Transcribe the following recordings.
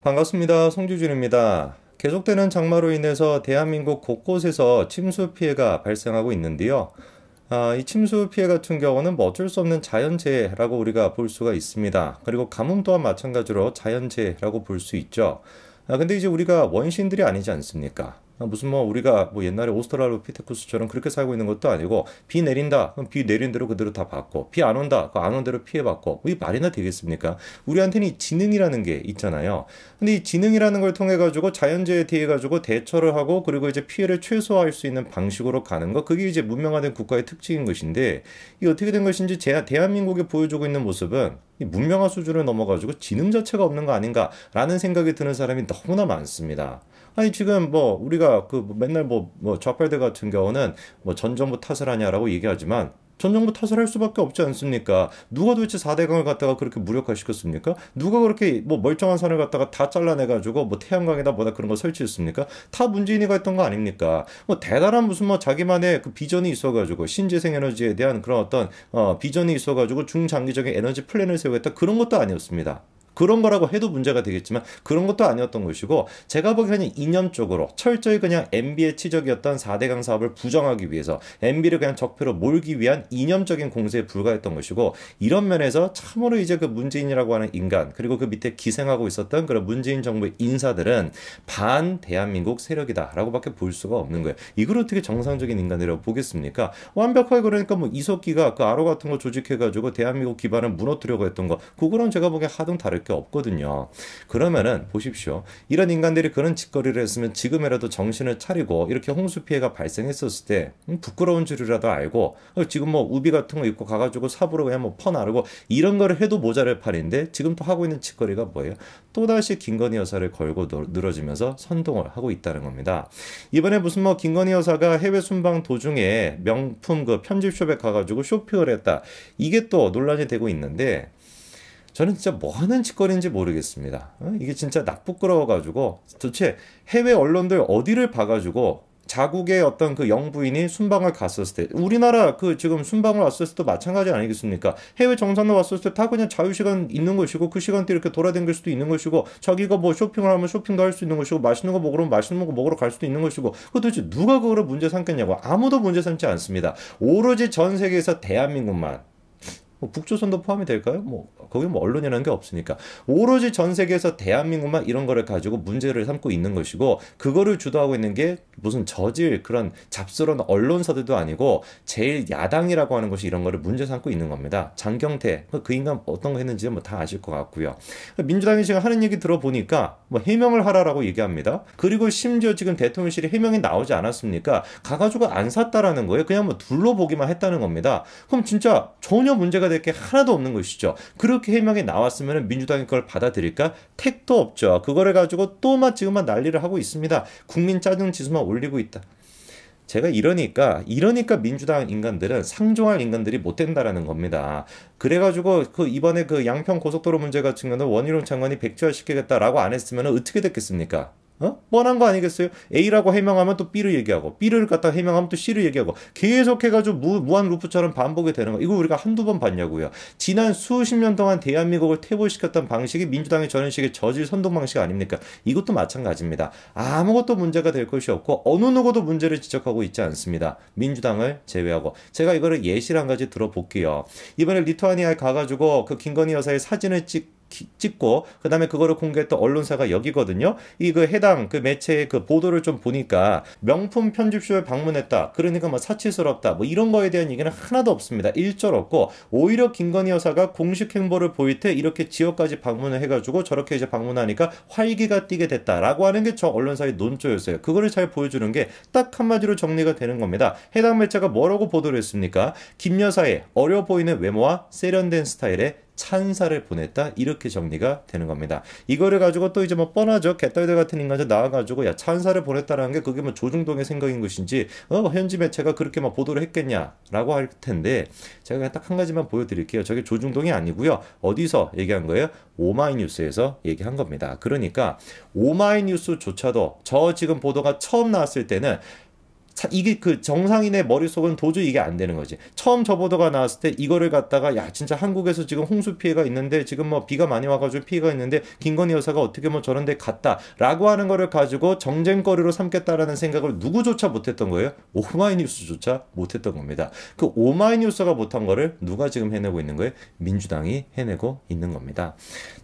반갑습니다. 송주준입니다. 계속되는 장마로 인해서 대한민국 곳곳에서 침수 피해가 발생하고 있는데요. 아, 이 침수 피해 같은 경우는 뭐 어쩔 수 없는 자연재해라고 우리가 볼 수가 있습니다. 그리고 가뭄 또한 마찬가지로 자연재해라고 볼 수 있죠. 아, 근데 이제 우리가 원시인들이 아니지 않습니까? 아, 무슨 뭐 우리가 뭐 옛날에 오스트랄로피테쿠스처럼 그렇게 살고 있는 것도 아니고 비 내린다 그럼 비 내린 대로 그대로 다 받고 비 안 온다 그안온 대로 피해 받고 이 말이나 되겠습니까? 우리한테는 이 지능이라는 게 있잖아요. 근데 이 지능이라는 걸 통해 가지고 자연재해에 대해 가지고 대처를 하고 그리고 이제 피해를 최소화할 수 있는 방식으로 가는 거 그게 이제 문명화된 국가의 특징인 것인데 이 어떻게 된 것인지 제, 대한민국이 보여주고 있는 모습은 이 문명화 수준을 넘어가지고 지능 자체가 없는 거 아닌가라는 생각이 드는 사람이 너무나 많습니다. 아니 지금 뭐 우리가 그 맨날 뭐, 뭐 좌빨들 같은 경우는 뭐전 정부 탓을 하냐라고 얘기하지만 전 정부 탓을 할 수밖에 없지 않습니까? 누가 도대체 4대강을 갖다가 그렇게 무력화시켰습니까? 누가 그렇게 뭐 멀쩡한 산을 갖다가 다 잘라내가지고 뭐 태양광이다 뭐다 그런 거 설치했습니까? 다 문재인이가 했던 거 아닙니까? 뭐 대단한 무슨 뭐 자기만의 그 비전이 있어가지고 신재생 에너지에 대한 그런 어떤 어, 비전이 있어가지고 중장기적인 에너지 플랜을 세우겠다 그런 것도 아니었습니다. 그런 거라고 해도 문제가 되겠지만 그런 것도 아니었던 것이고 제가 보기에는 이념 쪽으로 철저히 그냥 MB의 치적이었던 4대강 사업을 부정하기 위해서 MB를 그냥 적폐로 몰기 위한 이념적인 공세에 불과했던 것이고 이런 면에서 참으로 이제 그 문재인이라고 하는 인간 그리고 그 밑에 기생하고 있었던 그런 문재인 정부의 인사들은 반 대한민국 세력이다라고밖에 볼 수가 없는 거예요. 이걸 어떻게 정상적인 인간이라고 보겠습니까? 완벽하게 그러니까 뭐 이석기가 그 아로 같은 거 조직해가지고 대한민국 기반을 무너뜨려고 했던 거 그거랑 제가 보기엔 하등 다를 수밖에 없거든요. 그러면은 보십시오. 이런 인간들이 그런 짓거리를 했으면 지금이라도 정신을 차리고 이렇게 홍수 피해가 발생했었을 때 음, 부끄러운 줄이라도 알고 어, 지금 뭐 우비 같은 거 입고 가가지고 삽으로 그냥 뭐 퍼나르고 이런 거를 해도 모자랄 판인데 지금 또 하고 있는 짓거리가 뭐예요? 또다시 김건희 여사를 걸고 늘어지면서 선동을 하고 있다는 겁니다. 이번에 무슨 뭐 김건희 여사가 해외 순방 도중에 명품 그 편집숍에 가가지고 쇼핑을 했다. 이게 또 논란이 되고 있는데 저는 진짜 뭐 하는 짓거리인지 모르겠습니다. 어? 이게 진짜 나 부끄러워가지고 도대체 해외 언론들 어디를 봐가지고 자국의 어떤 그 영부인이 순방을 갔었을 때 우리나라 그 지금 순방을 왔었을 때도 마찬가지 아니겠습니까? 해외 정상로 왔었을 때 다 그냥 자유시간 있는 것이고 그 시간대 이렇게 돌아다닐 수도 있는 것이고 자기가 뭐 쇼핑을 하면 쇼핑도 할 수 있는 것이고 맛있는 거 먹으러 맛있는 거 먹으러 갈 수도 있는 것이고 그 도대체 누가 그거를 문제 삼겠냐고 아무도 문제 삼지 않습니다. 오로지 전 세계에서 대한민국만 뭐 북조선도 포함이 될까요? 뭐 거기 뭐 언론이라는 게 없으니까 오로지 전 세계에서 대한민국만 이런 거를 가지고 문제를 삼고 있는 것이고 그거를 주도하고 있는 게 무슨 저질 그런 잡스러운 언론사들도 아니고 제일 야당이라고 하는 것이 이런 거를 문제 삼고 있는 겁니다. 장경태 그, 그 인간 어떤 거 했는지 뭐 다 아실 것 같고요. 민주당이 지금 하는 얘기 들어보니까 뭐 해명을 하라라고 얘기합니다. 그리고 심지어 지금 대통령실이 해명이 나오지 않았습니까? 가가지고 안 샀다라는 거예요. 그냥 뭐 둘러보기만 했다는 겁니다. 그럼 진짜 전혀 문제가 문제가 될게 하나도 없는 것이죠. 그렇게 해명이 나왔으면 민주당이 그걸 받아들일까? 택도 없죠. 그거를 가지고 또만 지금만 난리를 하고 있습니다. 국민 짜증 지수만 올리고 있다. 제가 이러니까 이러니까 민주당 인간들은 상종할 인간들이 못 된다라는 겁니다. 그래가지고 그 이번에 그 양평 고속도로 문제 같은 경우는 원희룡 장관이 백지화 시키겠다라고 안 했으면 어떻게 됐겠습니까? 어? 뻔한 거 아니겠어요? A라고 해명하면 또 B를 얘기하고, B를 갖다 해명하면 또 C를 얘기하고, 계속 해가지고 무, 무한 루프처럼 반복이 되는 거. 이거 우리가 한두 번 봤냐고요. 지난 수십 년 동안 대한민국을 퇴보시켰던 방식이 민주당의 전현식의 저질 선동 방식 아닙니까? 이것도 마찬가지입니다. 아무것도 문제가 될 것이 없고, 어느 누구도 문제를 지적하고 있지 않습니다. 민주당을 제외하고. 제가 이거를 예시를 한 가지 들어볼게요. 이번에 리투아니아에 가가지고 그 김건희 여사의 사진을 찍, 찍고 그다음에 그거를 공개했던 언론사가 여기거든요. 이 그 해당 그 매체의 그 보도를 좀 보니까 명품 편집쇼에 방문했다. 그러니까 뭐 사치스럽다. 뭐 이런 거에 대한 얘기는 하나도 없습니다. 일절 없고 오히려 김건희 여사가 공식 행보를 보일 때 이렇게 지역까지 방문을 해가지고 저렇게 이제 방문하니까 활기가 뛰게 됐다라고 하는 게 저 언론사의 논조였어요. 그거를 잘 보여주는 게 딱 한마디로 정리가 되는 겁니다. 해당 매체가 뭐라고 보도를 했습니까? 김 여사의 어려 보이는 외모와 세련된 스타일의 찬사를 보냈다 이렇게 정리가 되는 겁니다. 이거를 가지고 또 이제 뭐 뻔하죠 개떨들 같은 인간이 나와가지고 야 찬사를 보냈다라는 게 그게 뭐 조중동의 생각인 것인지 어 현지 매체가 그렇게 막 보도를 했겠냐라고 할 텐데 제가 딱 한 가지만 보여드릴게요. 저게 조중동이 아니고요 어디서 얘기한 거예요? 오마이뉴스에서 얘기한 겁니다. 그러니까 오마이뉴스조차도 저 지금 보도가 처음 나왔을 때는 이게 그 정상인의 머릿속은 도저히 이게 안 되는 거지. 처음 저 보도가 나왔을 때 이거를 갖다가 야 진짜 한국에서 지금 홍수 피해가 있는데 지금 뭐 비가 많이 와가지고 피해가 있는데 김건희 여사가 어떻게 뭐 저런데 갔다라고 하는 거를 가지고 정쟁거리로 삼겠다라는 생각을 누구조차 못했던 거예요. 오마이뉴스조차 못했던 겁니다. 그 오마이뉴스가 못한 거를 누가 지금 해내고 있는 거예요? 민주당이 해내고 있는 겁니다.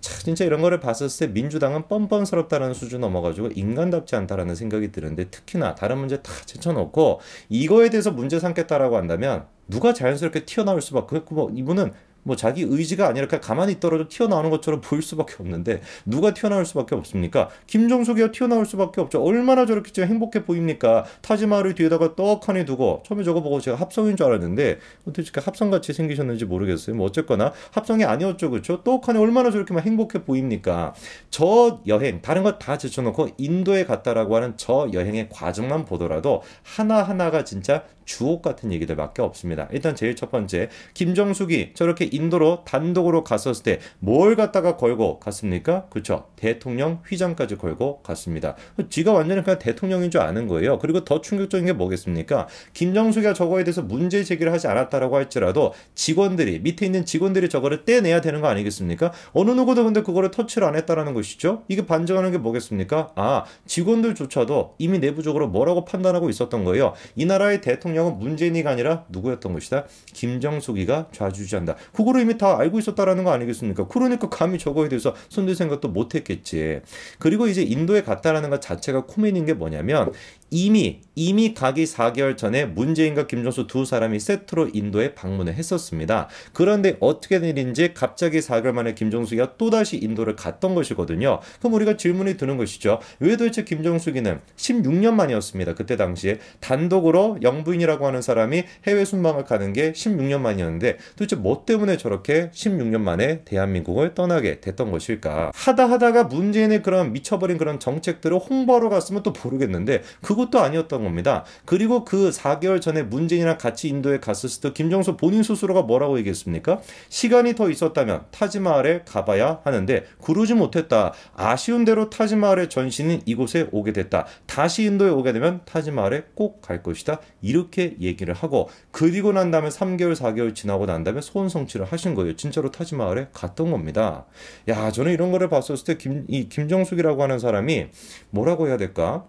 자, 진짜 이런 거를 봤었을 때 민주당은 뻔뻔스럽다는 수준 넘어가지고 인간답지 않다라는 생각이 드는데 특히나 다른 문제 다 제쳐놓. 놓고 이거에 대해서 문제 삼겠다라고 한다면 누가 자연스럽게 튀어나올 수밖에 없고 뭐 이분은 뭐 자기 의지가 아니라 그냥 가만히 떨어져 튀어나오는 것처럼 보일 수밖에 없는데 누가 튀어나올 수밖에 없습니까? 김종숙이가 튀어나올 수밖에 없죠. 얼마나 저렇게 지금 행복해 보입니까? 타지마를 뒤에다가 떡하니 두고 처음에 저거 보고 제가 합성인 줄 알았는데 어떻게 합성같이 생기셨는지 모르겠어요. 뭐 어쨌거나 합성이 아니었죠. 그렇죠? 떡하니 얼마나 저렇게 막 행복해 보입니까? 저 여행 다른 것다 제쳐놓고 인도에 갔다라고 하는 저 여행의 과정만 보더라도 하나하나가 진짜 주옥 같은 얘기들밖에 없습니다. 일단 제일 첫 번째 김정숙이 저렇게 인도로 단독으로 갔었을 때 뭘 갖다가 걸고 갔습니까? 그렇죠. 대통령 휘장까지 걸고 갔습니다. 지가 완전히 그냥 대통령인 줄 아는 거예요. 그리고 더 충격적인 게 뭐겠습니까? 김정숙이가 저거에 대해서 문제 제기를 하지 않았다라고 할지라도 직원들이 밑에 있는 직원들이 저거를 떼내야 되는 거 아니겠습니까? 어느 누구도 근데 그거를 터치를 안 했다라는 것이죠. 이게 반증하는 게 뭐겠습니까? 아 직원들조차도 이미 내부적으로 뭐라고 판단하고 있었던 거예요. 이 나라의 대통령 대통령은 문재인이가 아니라 누구였던 것이다. 김정숙이가 좌지우지한다. 그거를 이미 다 알고 있었다라는 거 아니겠습니까? 그러니까 감히 저거에 대해서 손들 생각도 못했겠지. 그리고 이제 인도에 갔다라는 것 자체가 코미디인 게 뭐냐면 이미 이미 가기 4개월 전에 문재인과 김정수두 사람이 세트로 인도에 방문을 했었습니다. 그런데 어떻게 된 일인지 갑자기 4개월 만에 김정숙이가 또다시 인도를 갔던 것이거든요. 그럼 우리가 질문이 드는 것이죠. 왜 도대체 김정숙이는 16년 만이었습니다. 그때 당시에 단독으로 영부인이라고 하는 사람이 해외 순방을 가는 게 16년 만이었는데 도대체 뭐 때문에 저렇게 16년 만에 대한민국을 떠나게 됐던 것일까? 하다 하다가 문재인의 그런 미쳐버린 그런 정책들을 홍보하러 갔으면 또 모르겠는데 그거 그것도 아니었던 겁니다. 그리고 그 4개월 전에 문재인이랑 같이 인도에 갔었을 때 김정수 본인 스스로가 뭐라고 얘기했습니까? 시간이 더 있었다면 타지마을에 가봐야 하는데 그러지 못했다. 아쉬운 대로 타지마을의 전신인 이곳에 오게 됐다. 다시 인도에 오게 되면 타지마을에꼭 갈 것이다. 이렇게 얘기를 하고 그리고 난 다음에 3개월 4개월 지나고 난 다음에 소원 성취를 하신 거예요. 진짜로 타지마을에 갔던 겁니다. 야 저는 이런 거를 봤었을 때 김, 이 김정숙이라고 하는 사람이 뭐라고 해야 될까?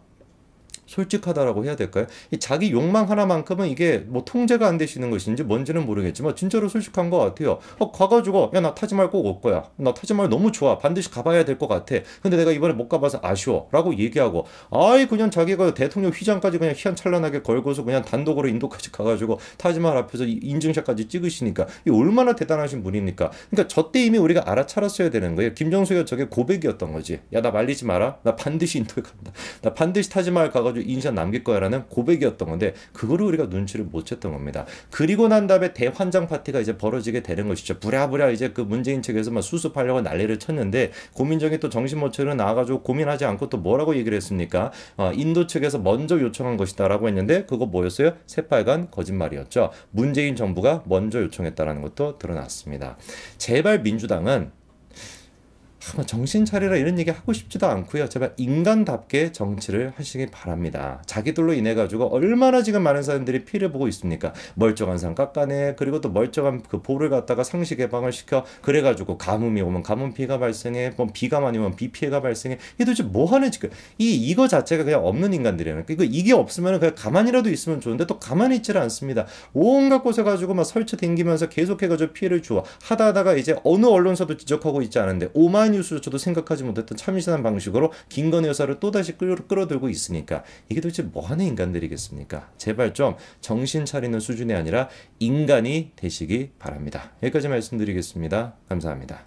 솔직하다라고 해야 될까요? 이 자기 욕망 하나만큼은 이게 뭐 통제가 안 되시는 것인지 뭔지는 모르겠지만 진짜로 솔직한 것 같아요. 어, 가가지고 야 나 타지말 꼭올 거야. 나 타지말 너무 좋아. 반드시 가봐야 될 것 같아. 근데 내가 이번에 못 가봐서 아쉬워라고 얘기하고 아이 그냥 자기가 대통령 휘장까지 그냥 희한찬란하게 걸고서 그냥 단독으로 인도까지 가가지고 타지말 앞에서 인증샷까지 찍으시니까 이 얼마나 대단하신 분이니까 그러니까 저때 이미 우리가 알아차렸어야 되는 거예요. 김정수가 저게 고백이었던 거지. 야 나 말리지 마라. 나 반드시 인도에 간다. 나 반드시 타지말 가가지고 가지고 인샷 남길 거야라는 고백이었던 건데 그거를 우리가 눈치를 못 챘던 겁니다. 그리고 난 다음에 대환장 파티가 이제 벌어지게 되는 것이죠. 부랴부랴 이제 그 문재인 측에서 막 수습하려고 난리를 쳤는데 고민정이 또 정신 못 차려 나와가지고 고민하지 않고 또 뭐라고 얘기를 했습니까? 어, 인도 측에서 먼저 요청한 것이다라고 했는데 그거 뭐였어요? 새빨간 거짓말이었죠. 문재인 정부가 먼저 요청했다라는 것도 드러났습니다. 제발 민주당은 뭐 정신 차리라 이런 얘기 하고 싶지도 않고요. 제발 인간답게 정치를 하시기 바랍니다. 자기들로 인해 가지고 얼마나 지금 많은 사람들이 피해를 보고 있습니까? 멀쩡한 산 깎아내 그리고 또 멀쩡한 그 볼을 갖다가 상시 개방을 시켜 그래 가지고 가뭄이 오면 가뭄 피해가 발생해 뭐 비가 많이 오면 비 피해가 발생해 이 도대체 뭐 하는 지금 이 이거 자체가 그냥 없는 인간들이에요. 그 그러니까 이게 없으면 그냥 가만히라도 있으면 좋은데 또 가만히 있지를 않습니다. 온갖 곳에 가지고 막 설치 댕기면서 계속해 가지고 피해를 주어 하다 하다가 이제 어느 언론사도 지적하고 있지 않은데 오만 뉴스조차도 생각하지 못했던 참신한 방식으로 김건희 여사를 또다시 끌 끌어들고 있으니까 이게 도대체 뭐하는 인간들이겠습니까? 제발 좀 정신 차리는 수준이 아니라 인간이 되시기 바랍니다. 여기까지 말씀드리겠습니다. 감사합니다.